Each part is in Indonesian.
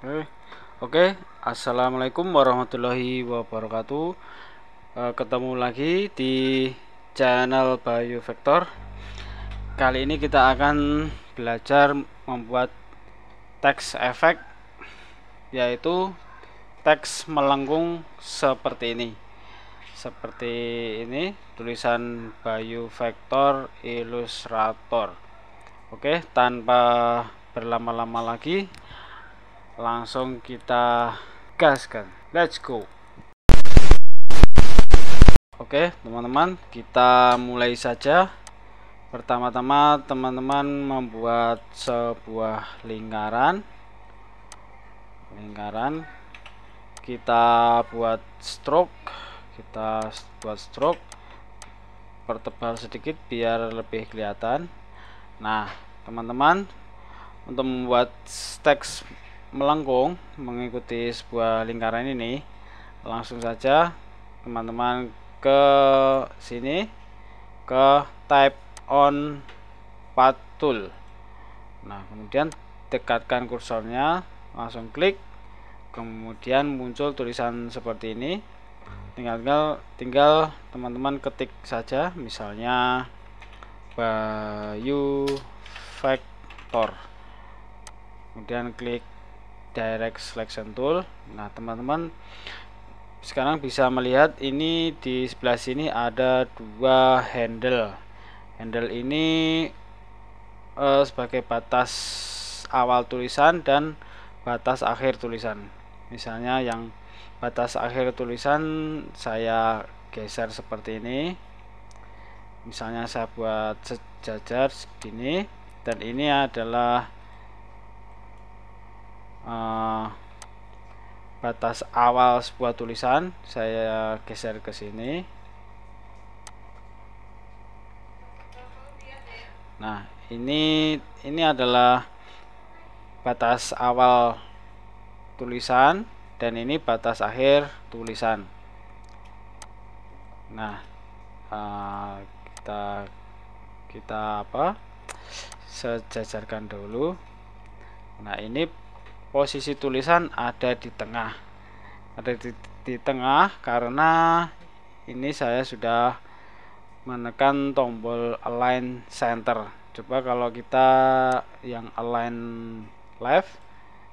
Oke, okay. assalamualaikum warahmatullahi wabarakatuh. Eh, ketemu lagi di channel Bayu Vector. Kali ini kita akan belajar membuat teks efek, yaitu teks melengkung seperti ini. Seperti ini tulisan Bayu Vector Illustrator. Oke, okay. tanpa berlama-lama lagi langsung kita gaskan let's go Oke teman-teman kita mulai saja pertama-tama teman-teman membuat sebuah lingkaran lingkaran kita buat stroke kita buat stroke pertebal sedikit biar lebih kelihatan nah teman-teman untuk membuat teks melengkung mengikuti sebuah lingkaran ini langsung saja teman-teman ke sini ke type on path tool nah kemudian dekatkan kursornya langsung klik kemudian muncul tulisan seperti ini tinggal tinggal teman-teman ketik saja misalnya Bayu vector kemudian klik direct selection tool nah teman-teman sekarang bisa melihat ini di sebelah sini ada dua handle handle ini uh, sebagai batas awal tulisan dan batas akhir tulisan misalnya yang batas akhir tulisan saya geser seperti ini misalnya saya buat sejajar segini dan ini adalah Eh, batas awal sebuah tulisan saya geser ke sini nah ini ini adalah batas awal tulisan dan ini batas akhir tulisan nah uh, kita kita apa sejajarkan dulu nah ini posisi tulisan ada di tengah ada di, di tengah karena ini saya sudah menekan tombol align center coba kalau kita yang align left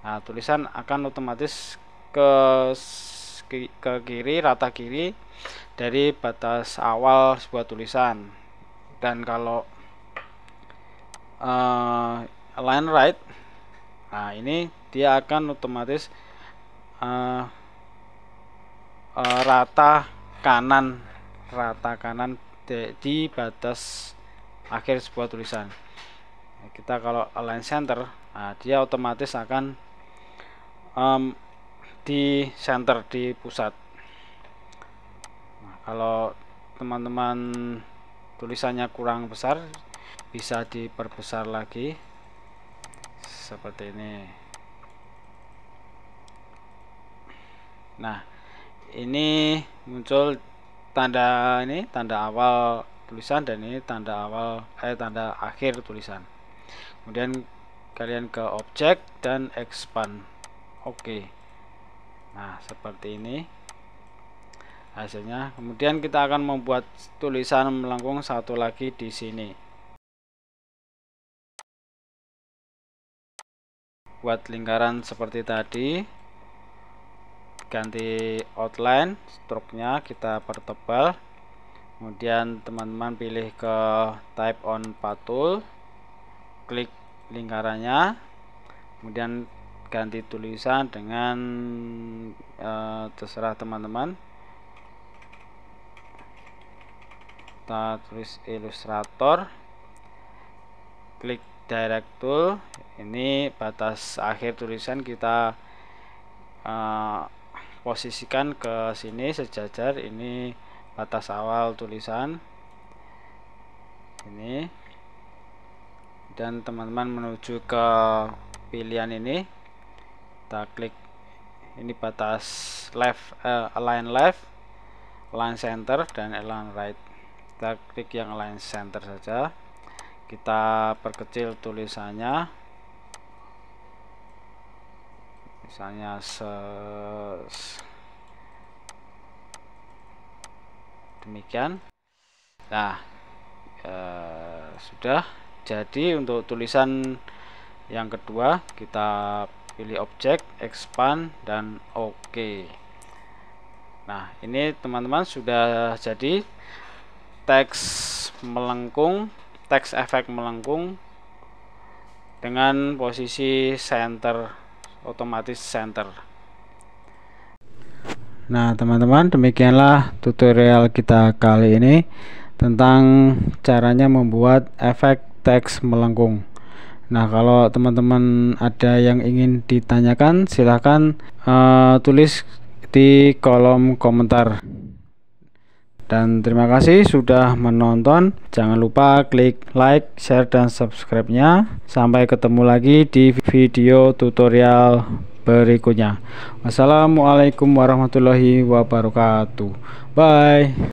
nah tulisan akan otomatis ke ke kiri rata kiri dari batas awal sebuah tulisan dan kalau uh, align right nah ini dia akan otomatis uh, uh, rata kanan rata kanan di, di batas akhir sebuah tulisan nah, kita kalau align center nah, dia otomatis akan um, di center di pusat nah, kalau teman-teman tulisannya kurang besar bisa diperbesar lagi seperti ini nah ini muncul tanda ini tanda awal tulisan dan ini tanda awal eh tanda akhir tulisan kemudian kalian ke objek dan expand oke okay. nah seperti ini hasilnya kemudian kita akan membuat tulisan melengkung satu lagi di sini buat lingkaran seperti tadi ganti outline struknya kita pertebal kemudian teman-teman pilih ke type on patul klik lingkarannya kemudian ganti tulisan dengan e, terserah teman-teman kita tulis illustrator klik direct tool ini batas akhir tulisan kita uh, posisikan ke sini sejajar ini batas awal tulisan ini dan teman-teman menuju ke pilihan ini kita klik ini batas left uh, align left align center dan align right kita klik yang align center saja kita perkecil tulisannya misalnya se demikian nah e, sudah jadi untuk tulisan yang kedua kita pilih objek expand dan ok nah ini teman-teman sudah jadi teks melengkung teks efek melengkung dengan posisi center otomatis center nah teman-teman demikianlah tutorial kita kali ini tentang caranya membuat efek teks melengkung Nah, kalau teman-teman ada yang ingin ditanyakan, silahkan uh, eh, tulis di kolom komentar. Dan terima kasih sudah menonton. Jangan lupa klik like, share, dan subscribe-nya. Sampai ketemu lagi di video tutorial berikutnya. Wassalamualaikum warahmatullahi wabarakatuh. Bye.